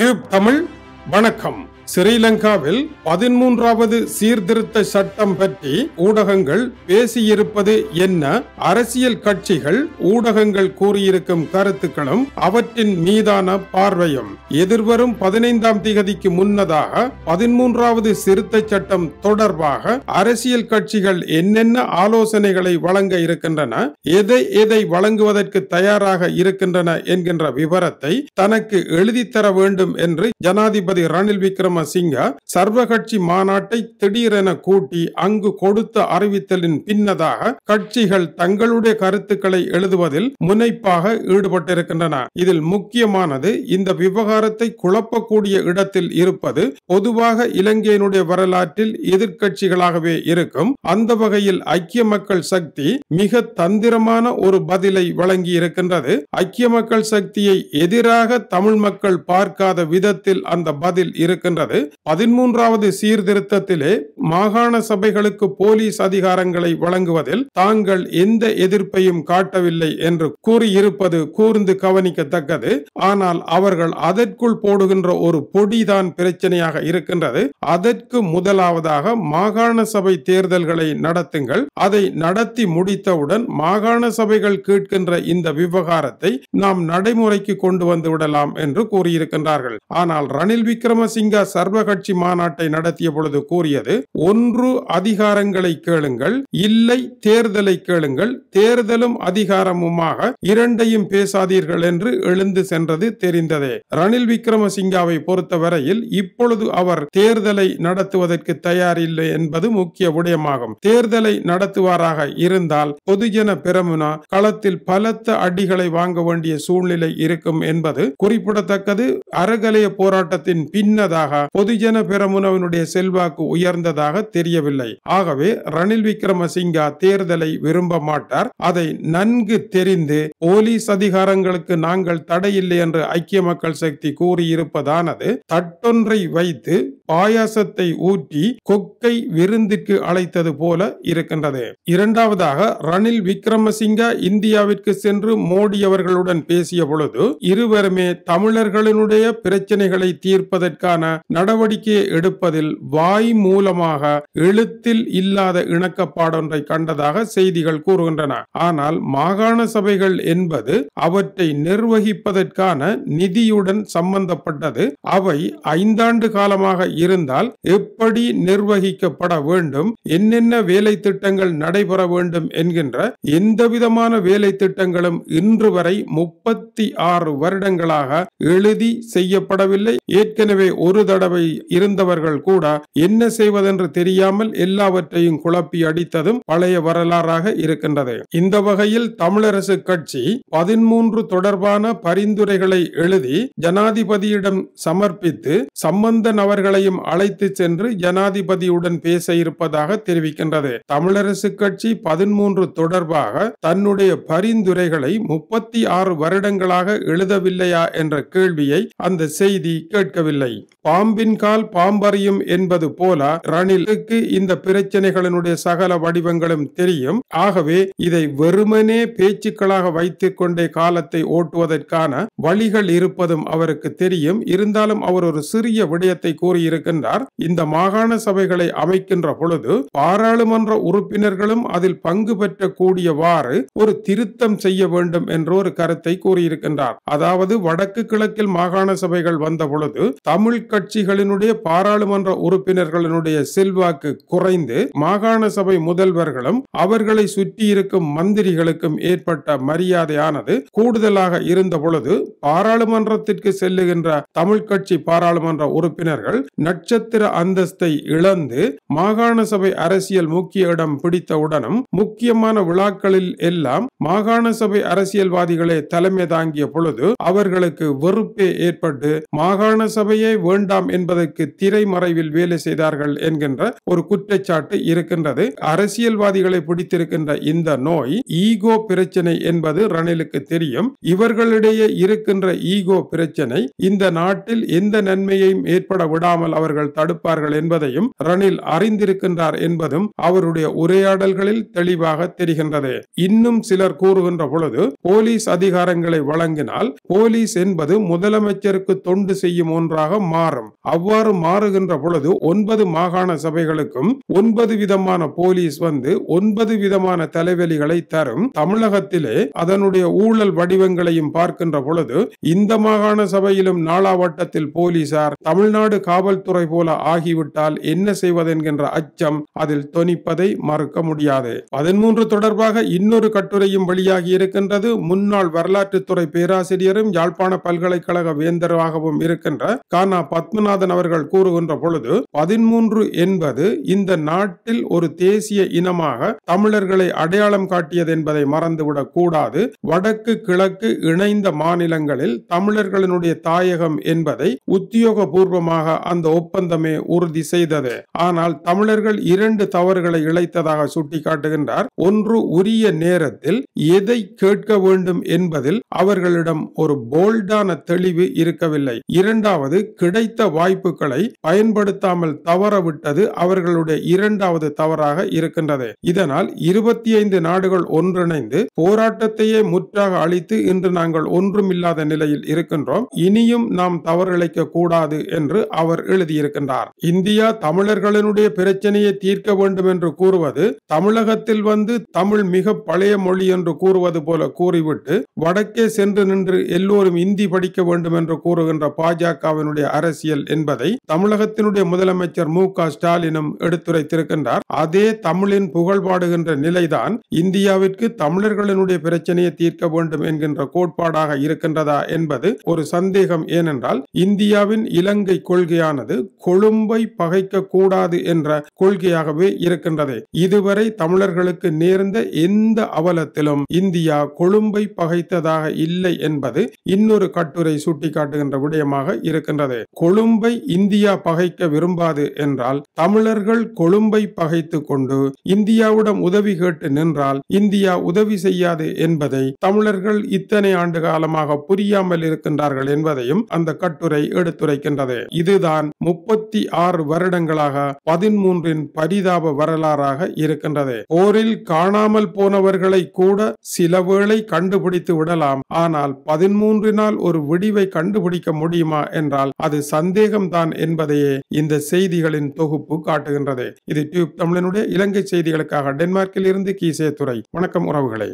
tube Tamil வணக்கம் ஸ்ரீலங்காவில் பதிமூன்றாவது சீர்திருத்த சட்டம் பற்றி ஊடகங்கள் பேசியிருப்பது என்ன அரசியல் கட்சிகள் ஊடகங்கள் கூறியிருக்கும் கருத்துக்களும் அவற்றின் மீதான பார்வையும் எதிர்வரும் பதினைந்தாம் தேதிக்கு முன்னதாக பதிமூன்றாவது சிறுத்தை சட்டம் தொடர்பாக அரசியல் கட்சிகள் என்னென்ன ஆலோசனைகளை வழங்க இருக்கின்றன எதை எதை வழங்குவதற்கு தயாராக இருக்கின்றன என்கின்ற விவரத்தை தனக்கு எழுதித்தர வேண்டும் என்று ஜனாதிபதி ரணில் விக்ரம விக்ரமசிங்க சர்வகட்சி மாநாட்டை திடீரென கூட்டி அங்கு கொடுத்த அறிவித்தலின் பின்னதாக கட்சிகள் தங்களுடைய கருத்துக்களை எழுதுவதில் முனைப்பாக ஈடுபட்டிருக்கின்றன இதில் முக்கியமானது இந்த விவகாரத்தை குழப்பக்கூடிய இடத்தில் இருப்பது பொதுவாக இலங்கையினுடைய வரலாற்றில் எதிர்கட்சிகளாகவே இருக்கும் அந்த வகையில் ஐக்கிய மக்கள் சக்தி மிக தந்திரமான ஒரு பதிலை வழங்கி இருக்கின்றது ஐக்கிய மக்கள் சக்தியை எதிராக தமிழ் மக்கள் பார்க்காத விதத்தில் அந்த பதில் இருக்கின்றது கூறப்படுகிறது பதிமூன்றாவது சீர்திருத்தத்திலே மாகாண சபைகளுக்கு போலீஸ் அதிகாரங்களை வழங்குவதில் தாங்கள் எந்த எதிர்ப்பையும் காட்டவில்லை என்று கூறியிருப்பது கூர்ந்து கவனிக்கத்தக்கது ஆனால் அவர்கள் அதற்குள் போடுகின்ற ஒரு பொடிதான் பிரச்சனையாக இருக்கின்றது அதற்கு முதலாவதாக மாகாண சபை தேர்தல்களை நடத்துங்கள் அதை நடத்தி முடித்தவுடன் மாகாண சபைகள் கேட்கின்ற இந்த விவகாரத்தை நாம் நடைமுறைக்கு கொண்டு வந்து விடலாம் என்று கூறியிருக்கின்றார்கள் ஆனால் ரணில் விக்ரமசிங்க சர்வகட்சி மாநாட்டை நடத்திய பொழுது கூறியது ஒன்று அதிகாரங்களை கேளுங்கள் இல்லை தேர்தலை கேளுங்கள் தேர்தலும் அதிகாரமுமாக இரண்டையும் பேசாதீர்கள் என்று எழுந்து சென்றது தெரிந்ததே ரணில் விக்ரமசிங்காவை பொறுத்தவரையில் இப்பொழுது அவர் தேர்தலை நடத்துவதற்கு தயாரில்லை என்பது முக்கிய விடயமாகும் தேர்தலை நடத்துவாராக இருந்தால் பொதுஜன பெருமுனா களத்தில் பலத்த அடிகளை வாங்க வேண்டிய சூழ்நிலை இருக்கும் என்பது குறிப்பிடத்தக்கது அறகலைய போராட்டத்தின் பின்னதாக பொதுஜன பெரமுனவினுடைய செல்வாக்கு உயர்ந்ததாக தெரியவில்லை ஆகவே ரணில் விக்ரமசிங்கா தேர்தலை விரும்ப மாட்டார் அதை நன்கு தெரிந்து போலீஸ் அதிகாரங்களுக்கு நாங்கள் தடையில்லை என்று ஐக்கிய மக்கள் சக்தி கூறியிருப்பதானது தட்டொன்றை வைத்து பாயாசத்தை ஊற்றி கொக்கை விருந்திற்கு அழைத்தது போல இருக்கின்றது இரண்டாவதாக ரணில் விக்ரமசிங்கா இந்தியாவிற்கு சென்று மோடி அவர்களுடன் பேசிய பொழுது இருவருமே தமிழர்களினுடைய பிரச்சனைகளை தீர்ப்பதற்கான நடவடிக்கை எடுப்பதில் வாய் மூலமாக எழுத்தில் இல்லாத இணக்கப்பாடொன்றை கண்டதாக செய்திகள் கூறுகின்றன ஆனால் மாகாண சபைகள் என்பது அவற்றை நிர்வகிப்பதற்கான நிதியுடன் சம்பந்தப்பட்டது அவை ஐந்தாண்டு காலமாக இருந்தால் எப்படி நிர்வகிக்கப்பட வேண்டும் என்னென்ன வேலை திட்டங்கள் நடைபெற வேண்டும் என்கின்ற எந்தவிதமான வேலை திட்டங்களும் இன்று வரை முப்பத்தி ஆறு வருடங்களாக எழுதி செய்யப்படவில்லை ஏற்கனவே ஒரு தடவை தடவை இருந்தவர்கள் கூட என்ன செய்வதென்று தெரியாமல் எல்லாவற்றையும் குழப்பி அடித்ததும் பழைய வரலாறாக இருக்கின்றது இந்த வகையில் தமிழரசு கட்சி பதிமூன்று தொடர்பான பரிந்துரைகளை எழுதி ஜனாதிபதியிடம் சமர்ப்பித்து சம்பந்தன் அவர்களையும் அழைத்து சென்று ஜனாதிபதியுடன் பேச இருப்பதாக தெரிவிக்கின்றது தமிழரசு கட்சி பதிமூன்று தொடர்பாக தன்னுடைய பரிந்துரைகளை முப்பத்தி ஆறு வருடங்களாக எழுதவில்லையா என்ற கேள்வியை அந்த செய்தி கேட்கவில்லை பாம பாம்பின் கால் பாம்பறியும் என்பது போல ரணிலுக்கு இந்த பிரச்சனைகளினுடைய சகல வடிவங்களும் தெரியும் ஆகவே இதை வெறுமனே பேச்சுக்களாக வைத்துக் கொண்டே காலத்தை ஓட்டுவதற்கான வழிகள் இருப்பதும் அவருக்கு தெரியும் இருந்தாலும் அவர் ஒரு சிறிய விடயத்தை கூறியிருக்கின்றார் இந்த மாகாண சபைகளை அமைக்கின்ற பொழுது பாராளுமன்ற உறுப்பினர்களும் அதில் பங்கு பெற்ற கூடியவாறு ஒரு திருத்தம் செய்ய வேண்டும் என்ற ஒரு கருத்தை கூறியிருக்கின்றார் அதாவது வடக்கு கிழக்கில் மாகாண சபைகள் வந்த பொழுது தமிழ் கட்சி கட்சிகளினுடைய பாராளுமன்ற உறுப்பினர்களினுடைய செல்வாக்கு குறைந்து மாகாண சபை முதல்வர்களும் அவர்களை சுற்றி இருக்கும் மந்திரிகளுக்கும் ஏற்பட்ட மரியாதையானது கூடுதலாக இருந்த பொழுது பாராளுமன்றத்திற்கு செல்லுகின்ற தமிழ் கட்சி பாராளுமன்ற உறுப்பினர்கள் நட்சத்திர அந்தஸ்தை இழந்து மாகாண சபை அரசியல் முக்கிய இடம் பிடித்தவுடனும் முக்கியமான விழாக்களில் எல்லாம் மாகாண சபை அரசியல்வாதிகளே தலைமை தாங்கிய பொழுது அவர்களுக்கு வெறுப்பே ஏற்பட்டு மாகாண சபையை வேண்டாம் வேண்டாம் என்பதற்கு மறைவில் வேலை செய்தார்கள் என்கின்ற ஒரு குற்றச்சாட்டு இருக்கின்றது அரசியல்வாதிகளை பிடித்திருக்கின்ற இந்த நோய் ஈகோ பிரச்சனை என்பது ரணிலுக்கு தெரியும் இவர்களிடையே இருக்கின்ற ஈகோ பிரச்சனை இந்த நாட்டில் எந்த நன்மையையும் ஏற்பட விடாமல் அவர்கள் தடுப்பார்கள் என்பதையும் ரணில் அறிந்திருக்கின்றார் என்பதும் அவருடைய உரையாடல்களில் தெளிவாக தெரிகின்றது இன்னும் சிலர் கூறுகின்ற பொழுது போலீஸ் அதிகாரங்களை வழங்கினால் போலீஸ் என்பது முதலமைச்சருக்கு தொண்டு செய்யும் ஒன்றாக மாறும் அவ்வாறு மாறுகின்ற பொழுது ஒன்பது மாகாண சபைகளுக்கும் ஒன்பது விதமான போலீஸ் வந்து ஒன்பது விதமான தலைவலிகளை தரும் தமிழகத்திலே அதனுடைய ஊழல் வடிவங்களையும் பார்க்கின்ற பொழுது இந்த மாகாண சபையிலும் நாளாவட்டத்தில் போலீசார் தமிழ்நாடு காவல்துறை போல ஆகிவிட்டால் என்ன செய்வதென்கின்ற அச்சம் அதில் தொனிப்பதை மறுக்க முடியாது பதிமூன்று தொடர்பாக இன்னொரு கட்டுரையும் வெளியாகி இருக்கின்றது முன்னாள் வரலாற்றுத்துறை பேராசிரியரும் யாழ்ப்பாண பல்கலைக்கழக வேந்தராகவும் இருக்கின்ற கானா பத்மன் விஸ்வநாதன் அவர்கள் கூறுகின்ற பொழுது பதிமூன்று என்பது இந்த நாட்டில் ஒரு தேசிய இனமாக தமிழர்களை அடையாளம் காட்டியது என்பதை மறந்துவிடக் கூடாது வடக்கு கிழக்கு இணைந்த மாநிலங்களில் தமிழர்களினுடைய தாயகம் என்பதை உத்தியோகபூர்வமாக அந்த ஒப்பந்தமே உறுதி செய்தது ஆனால் தமிழர்கள் இரண்டு தவறுகளை இழைத்ததாக சுட்டிக்காட்டுகின்றார் ஒன்று உரிய நேரத்தில் எதை கேட்க வேண்டும் என்பதில் அவர்களிடம் ஒரு போல்டான தெளிவு இருக்கவில்லை இரண்டாவது கிடைத்த வாய்ப்புகளை பயன்படுத்தாமல் தவறவிட்டது அவர்களுடைய இரண்டாவது தவறாக இருக்கின்றது இதனால் இருபத்தி ஐந்து நாடுகள் ஒன்றிணைந்து போராட்டத்தையே முற்றாக அளித்து இன்று நாங்கள் ஒன்றுமில்லாத நிலையில் இருக்கின்றோம் இனியும் நாம் தவறிழைக்க கூடாது என்று அவர் எழுதியிருக்கின்றார் இந்தியா தமிழர்களினுடைய பிரச்சனையை தீர்க்க வேண்டும் என்று கூறுவது தமிழகத்தில் வந்து தமிழ் மிக பழைய மொழி என்று கூறுவது போல கூறிவிட்டு வடக்கே சென்று நின்று எல்லோரும் இந்தி படிக்க வேண்டும் என்று கூறுகின்ற பாஜகவினுடைய அரசியல் அரசியல் என்பதை தமிழகத்தினுடைய முதலமைச்சர் மு க ஸ்டாலினும் எடுத்துரைத்திருக்கின்றார் அதே தமிழின் புகழ்பாடுகின்ற நிலைதான் இந்தியாவிற்கு தமிழர்களினுடைய பிரச்சனையை தீர்க்க வேண்டும் என்கின்ற கோட்பாடாக இருக்கின்றதா என்பது ஒரு சந்தேகம் ஏனென்றால் இந்தியாவின் இலங்கை கொள்கையானது கொழும்பை பகைக்க கூடாது என்ற கொள்கையாகவே இருக்கின்றது இதுவரை தமிழர்களுக்கு நேர்ந்த எந்த அவலத்திலும் இந்தியா கொழும்பை பகைத்ததாக இல்லை என்பது இன்னொரு கட்டுரை சுட்டிக்காட்டுகின்ற விடயமாக இருக்கின்றது கொழும்பு கொழும்பை இந்தியா பகைக்க விரும்பாது என்றால் தமிழர்கள் கொழும்பை பகைத்து கொண்டு இந்தியாவிடம் உதவி கேட்டு நின்றால் இந்தியா உதவி செய்யாது என்பதை தமிழர்கள் இத்தனை ஆண்டு காலமாக புரியாமல் இருக்கின்றார்கள் என்பதையும் அந்த கட்டுரை எடுத்துரைக்கின்றது இதுதான் முப்பத்தி ஆறு வருடங்களாக பதிமூன்றின் பரிதாப வரலாறாக இருக்கின்றது போரில் காணாமல் போனவர்களை கூட சில வேளை கண்டுபிடித்து விடலாம் ஆனால் பதிமூன்றினால் ஒரு விடிவை கண்டுபிடிக்க முடியுமா என்றால் அது சந்தி சந்தேகம்தான் என்பதையே இந்த செய்திகளின் தொகுப்பு காட்டுகின்றது இது டியூப் தமிழனுடைய இலங்கை செய்திகளுக்காக டென்மார்க்கில் இருந்து கீசே துறை வணக்கம் உறவுகளை